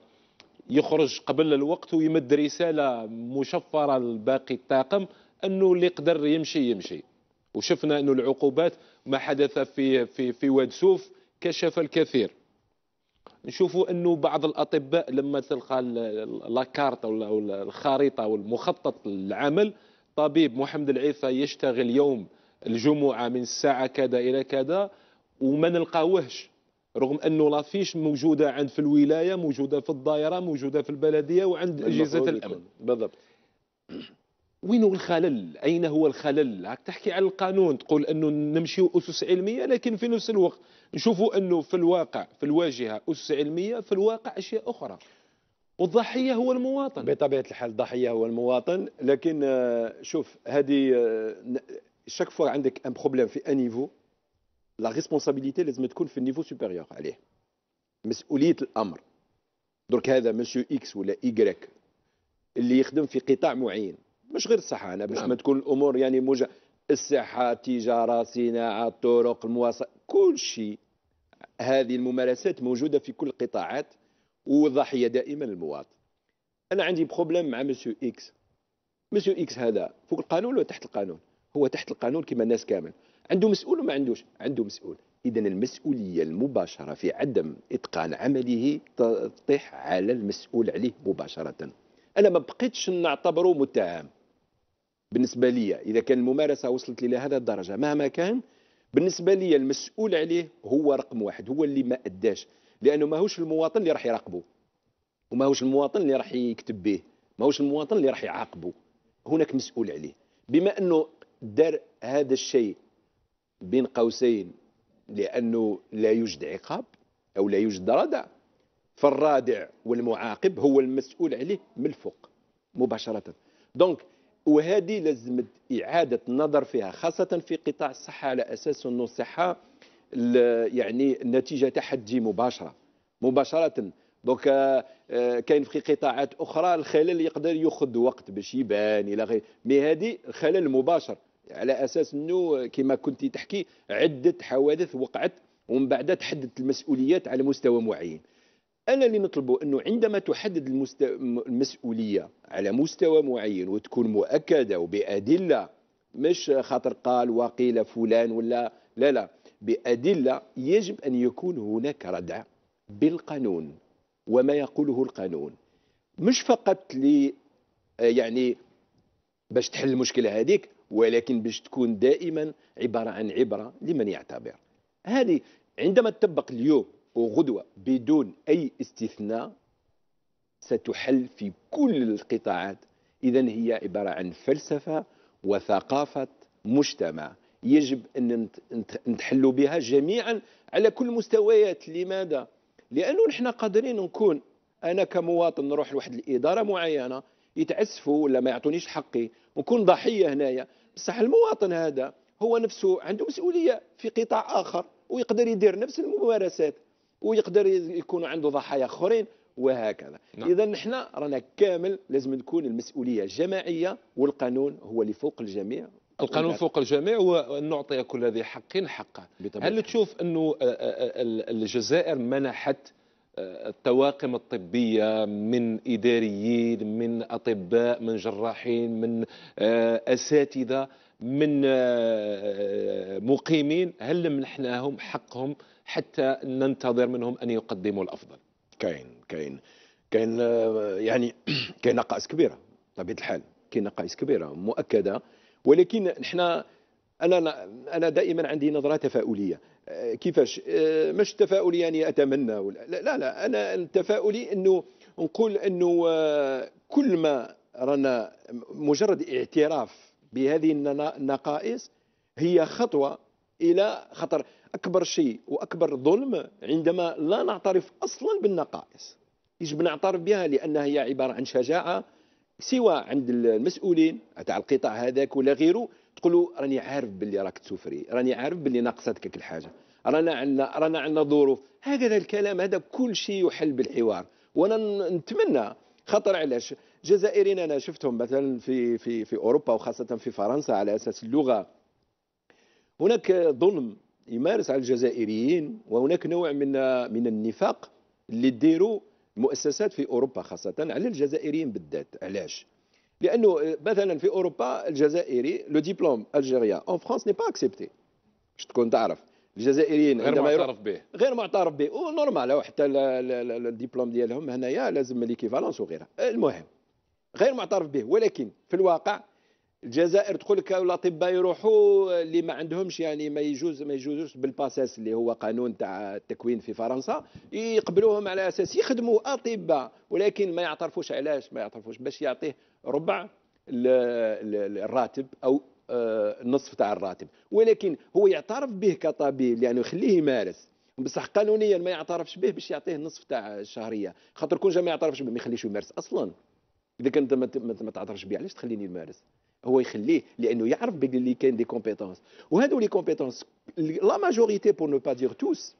يخرج قبل الوقت ويمد رساله مشفره لباقي الطاقم انه اللي قدر يمشي يمشي وشفنا انه العقوبات ما حدث في في في واد سوف كشف الكثير نشوفوا انه بعض الاطباء لما تلقى لاكارت او الخريطه او المخطط العمل طبيب محمد العيفه يشتغل يوم الجمعه من الساعه كذا الى كذا وما نلقاوهش رغم انه لافيش موجوده عند في الولايه موجوده في الدائره موجوده في البلديه وعند اجهزه الامن بالضبط وين هو الخلل اين هو الخلل راك تحكي على القانون تقول انه نمشي اسس علميه لكن في نفس الوقت نشوفوا انه في الواقع في الواجهه اسس علميه في الواقع اشياء اخرى والضحيه هو المواطن بطبيعه الحال الضحيه هو المواطن لكن آه، شوف هذه شاك آه، فوا عندك ان بروبليم في انيفو لا ريسبونسابيلتي لازم تكون في النيفو سوبيريور عليه مسؤوليه الامر درك هذا مسيو اكس ولا ايكغيك اللي يخدم في قطاع معين مش غير الصحه انا باش نعم. ما تكون الامور يعني موجه الصحه التجاره الصناعه الطرق المواصلات كل شيء هذه الممارسات موجودة في كل القطاعات وضحية دائما المواطن أنا عندي بروبليم مع مسيو إكس مسيو إكس هذا فوق القانون ولا تحت القانون هو تحت القانون كما الناس كامل عنده مسؤول وما عندوش عنده مسؤول إذا المسؤولية المباشرة في عدم إتقان عمله تطيح على المسؤول عليه مباشرة أنا ما بقيتش نعتبره متهم بالنسبة لي إذا كان الممارسة وصلت إلى هذا الدرجة مهما كان بالنسبه لي المسؤول عليه هو رقم واحد هو اللي ما اداش لانه ماهوش المواطن اللي راح يراقبه وماهوش المواطن اللي راح يكتب به ماهوش المواطن اللي راح يعاقبه هناك مسؤول عليه بما انه دار هذا الشيء بين قوسين لانه لا يوجد عقاب او لا يوجد ردع فالرادع والمعاقب هو المسؤول عليه من الفوق مباشره دونك وهذه لازم إعادة النظر فيها خاصة في قطاع الصحة على أساس أنه الصحة يعني النتيجة تحدي مباشرة مباشرة دونك آه، كاين في قطاعات أخرى الخلل يقدر يأخذ وقت باش يبان إلى غير مي هذه خلل مباشر على أساس أنه كما كنت تحكي عدة حوادث وقعت ومن بعد تحددت المسؤوليات على مستوى معين انا اللي نطلبه انه عندما تحدد المست... المسؤوليه على مستوى معين وتكون مؤكده وبادله مش خاطر قال وقيل فلان ولا لا لا بادله يجب ان يكون هناك ردع بالقانون وما يقوله القانون مش فقط ل يعني باش تحل المشكله هذيك ولكن باش تكون دائما عباره عن عبره لمن يعتبر هذه عندما تطبق اليوم وغدوة بدون أي استثناء ستحل في كل القطاعات إذا هي عبارة عن فلسفة وثقافة مجتمع يجب أن نتحلوا بها جميعا على كل المستويات لماذا؟ لأنه نحن قادرين نكون أنا كمواطن نروح لواحد الإدارة معينة يتعسفوا ولا ما يعطونيش حقي ونكون ضحية هنايا بصح المواطن هذا هو نفسه عنده مسؤولية في قطاع آخر ويقدر يدير نفس الممارسات ويقدر يكون عنده ضحايا اخرين وهكذا نعم. اذا نحن رانا كامل لازم تكون المسؤوليه جماعيه والقانون هو اللي فوق الجميع القانون فوق الجميع وان نعطي كل ذي حق حقه هل تشوف انه آه، آه، آه، الجزائر منحت الطواقم الطبية من إداريين من أطباء من جراحين من أساتذة من آه، مقيمين هل منحناهم حقهم حتى ننتظر منهم أن يقدموا الأفضل كاين كاين كاين آه، يعني كاين نقائص كبيرة بطبيعة الحال كاين نقائص كبيرة مؤكدة ولكن نحن انا انا دائما عندي نظره تفاؤليه آه، كيفاش مش تفاؤلي يعني اتمنى ولا لا لا انا تفاؤلي انه نقول انه كل ما رانا مجرد اعتراف بهذه النقائص هي خطوة إلى خطر أكبر شيء وأكبر ظلم عندما لا نعترف أصلا بالنقائص يجب نعترف بها لأنها هي عبارة عن شجاعة سواء عند المسؤولين تاع القطاع هذاك ولا غيره تقول له راني عارف باللي راك تسوفري راني عارف باللي ناقصتك الحاجه رانا عندنا رانا عندنا ظروف هكذا الكلام هذا كل شيء يحل بالحوار وانا نتمنى خطر علاش جزائريين انا شفتهم مثلا في في في اوروبا وخاصه في فرنسا على اساس اللغه هناك ظلم يمارس على الجزائريين وهناك نوع من من النفاق اللي ديروا المؤسسات في اوروبا خاصه على الجزائريين بالذات علاش لانه آه، مثلا في اوروبا الجزائري لو ديبلوم الجيريا اون فرانس ني با اكسبتي باش تكون تعرف الجزائريين غير معترف به غير معترف به ونورمال حتى الديبلوم ديالهم هنايا لازم ليكيفالونس وغيرها المهم غير معترف به ولكن في الواقع الجزائر تقول لك الاطباء يروحوا اللي ما عندهمش يعني ما يجوز ما يجوزوش بالباساس اللي هو قانون تاع التكوين في فرنسا يقبلوهم على اساس يخدموا اطباء ولكن ما يعترفوش علاش ما يعترفوش باش يعطيه ربع الراتب او النصف آه، تاع الراتب ولكن هو يعترف به كطبيب لانه يعني يخليه يمارس بصح قانونيا ما يعترفش به باش يعطيه النصف تاع الشهريه خاطر كون جا ما يعترفش به ما يخليش يمارس اصلا اذا كنت ما تعترفش بيه علاش تخليني نمارس هو يخليه لانه يعرف باللي كاين دي كومبيتونس وهذو لي كومبيتونس لا ماجوريتي بور نو با دير توس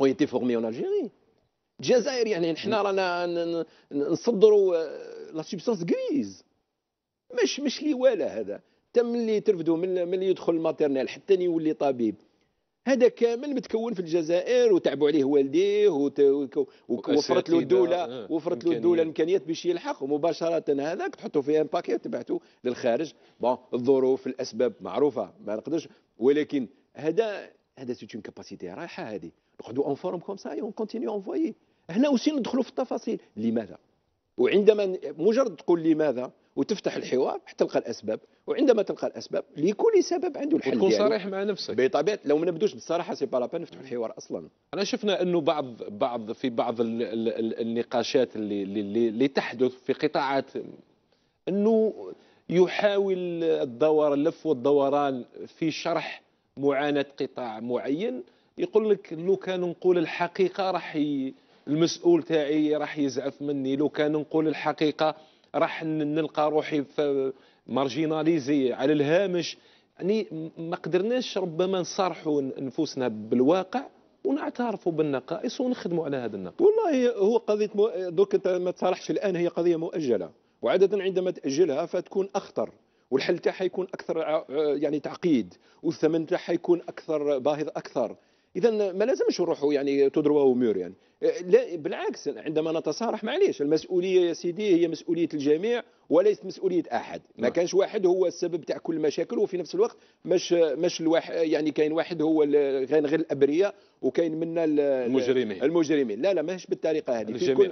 اون ايتي فورمي اون الجيري الجزائر يعني حنا رانا نصدروا لا سوبسانس غريز مش مش لي والا هذا تم اللي ترفدوا من ملي يدخل الماتيرنال حتى يولي طبيب هذا كامل متكون في الجزائر وتعبوا عليه والديه آه، ووفرت له الدوله وفرت له الدوله الامكانيات باش يلحق ومباشره هذاك تحطوا فيه ان باكيت تبعته للخارج بون الظروف الاسباب معروفه ما نقدرش ولكن هذا هذا سيت اون كاباسيتي رايحه هذه نقعدوا اون فورم كوم سا اون كونتينيو انفويي هنا اوسي ندخلوا في التفاصيل لماذا وعندما مجرد تقول لماذا وتفتح الحوار حتى تلقى الاسباب وعندما تلقى الاسباب لكل سبب عنده الحل تكون صريح مع نفسك بطبيعه لو ما نبدوش بالصراحه سي بارابا نفتح نفتحوا الحوار اصلا انا شفنا انه بعض بعض في بعض النقاشات اللي, اللي اللي تحدث في قطاعات انه يحاول الدور اللف والدوران في شرح معاناه قطاع معين يقول لك لو كان نقول الحقيقه راح المسؤول تاعي راح يزعف مني لو كان نقول الحقيقه راح نلقى روحي في مارجيناليزي على الهامش يعني ما قدرناش ربما نصارحوا نفوسنا بالواقع ونعترفوا بالنقائص ونخدموا على هذا النقص والله هو قضيه مو... دوك انت ما تصارحش الان هي قضيه مؤجله وعاده عندما تاجلها فتكون اخطر والحل تاعها يكون اكثر يعني تعقيد والثمن تاعها يكون اكثر باهظ اكثر اذا ما لازمش نروحوا يعني تضربوا مور يعني لا بالعكس عندما نتصارح معليش المسؤوليه يا سيدي هي مسؤوليه الجميع وليست مسؤوليه احد ما نعم. كانش واحد هو السبب تاع كل المشاكل وفي نفس الوقت مش مش الواحد يعني كاين واحد هو كاين غير الابرياء وكاين منا المجرمين المجرمين لا لا ماهيش بالطريقه هذه الجميع.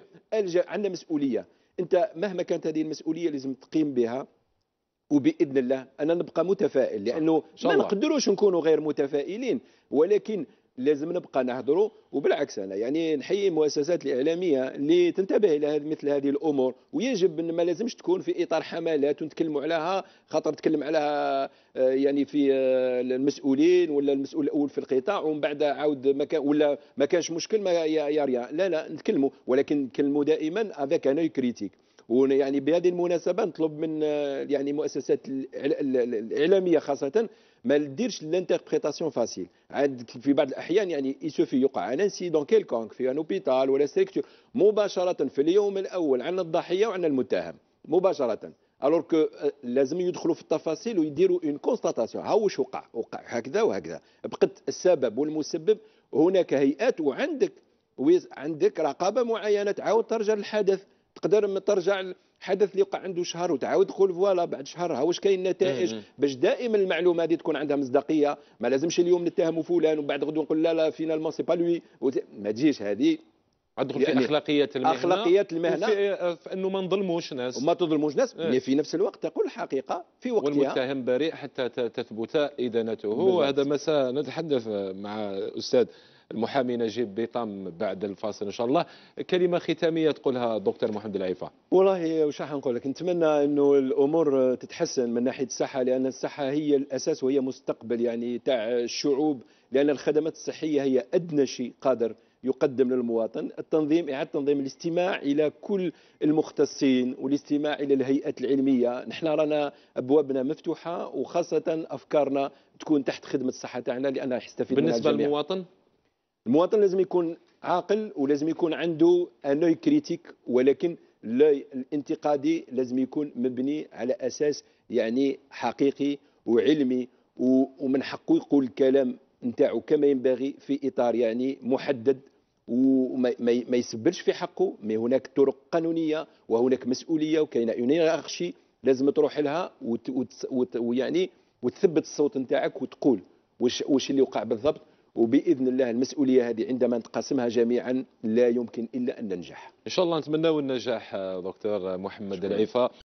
عندنا مسؤوليه انت مهما كانت هذه المسؤوليه لازم تقيم بها وباذن الله انا نبقى متفائل لانه ما نقدروش نكونوا غير متفائلين ولكن لازم نبقى نهضروا وبالعكس انا يعني نحيي المؤسسات الاعلاميه اللي تنتبه الى مثل هذه الامور ويجب ان ما لازمش تكون في اطار حملات ونتكلموا عليها خاطر تكلم عليها آه، يعني في آه، المسؤولين ولا المسؤول الاول في القطاع ومن بعد عاود ما كان ولا ما كانش مشكل ما يا ريا لا لا نتكلموا ولكن نتكلموا دائما افيك انا كريتيك ويعني بهذه المناسبه نطلب من آه، يعني المؤسسات الاعلاميه خاصه ما ديرش لانتربريتاسيون فاسيل عندك في بعض الاحيان يعني يسوفي يقع ان انسيدون كيلكونك في ان اوبيتال ولا ستريكتور مباشره في اليوم الاول عندنا الضحيه وعندنا المتهم مباشره الوغ كو euh, لازم يدخلوا في التفاصيل ويديروا اون كونستاتاسيون ها واش وقع وقع هكذا وهكذا بقت السبب والمسبب هناك هيئات وعندك عندك رقابه معينه تعاود ترجع للحدث تقدر ترجع حدث اللي وقع عنده شهر وتعاود تقول فوالا بعد شهر ها واش كاين النتائج باش دائما المعلومه هذه تكون عندها مصداقيه ما لازمش اليوم نتهموا فلان وبعد غدو نقول لا لا فينالمون سي با لوي ما تجيش هذه ادخل يعني في اخلاقيات المهنه اخلاقيات المهنه في, آه، انه ما نظلموش ناس وما تظلموش ناس إيه؟ في نفس الوقت تقول الحقيقه في وقتها والمتهم بريء حتى تثبت ادانته وهذا مساء نتحدث مع استاذ المحامي نجيب بيطام بعد الفاصل ان شاء الله كلمه ختاميه تقولها دكتور محمد العيفه والله وش راح نقول لك نتمنى انه الامور تتحسن من ناحيه الصحه لان الصحه هي الاساس وهي مستقبل يعني تاع الشعوب لان الخدمات الصحيه هي ادنى شيء قادر يقدم للمواطن التنظيم إعادة تنظيم الاستماع إلى كل المختصين والاستماع إلى الهيئات العلمية نحن رانا أبوابنا مفتوحة وخاصة أفكارنا تكون تحت خدمة الصحة تاعنا لان يستفيد بالنسبة للمواطن المواطن لازم يكون عاقل ولازم يكون عنده انوي كريتيك ولكن الانتقادي لازم يكون مبني على اساس يعني حقيقي وعلمي ومن حقه يقول الكلام نتاعو كما ينبغي في اطار يعني محدد وما يسبرش في حقه مي هناك طرق قانونيه وهناك مسؤوليه وكاينه يونيرارشي لازم تروح لها ويعني وتثبت الصوت نتاعك وتقول واش اللي وقع بالضبط وباذن الله المسؤوليه هذه عندما نتقاسمها جميعا لا يمكن الا ان ننجح. ان شاء الله نتمناو النجاح دكتور محمد العيفه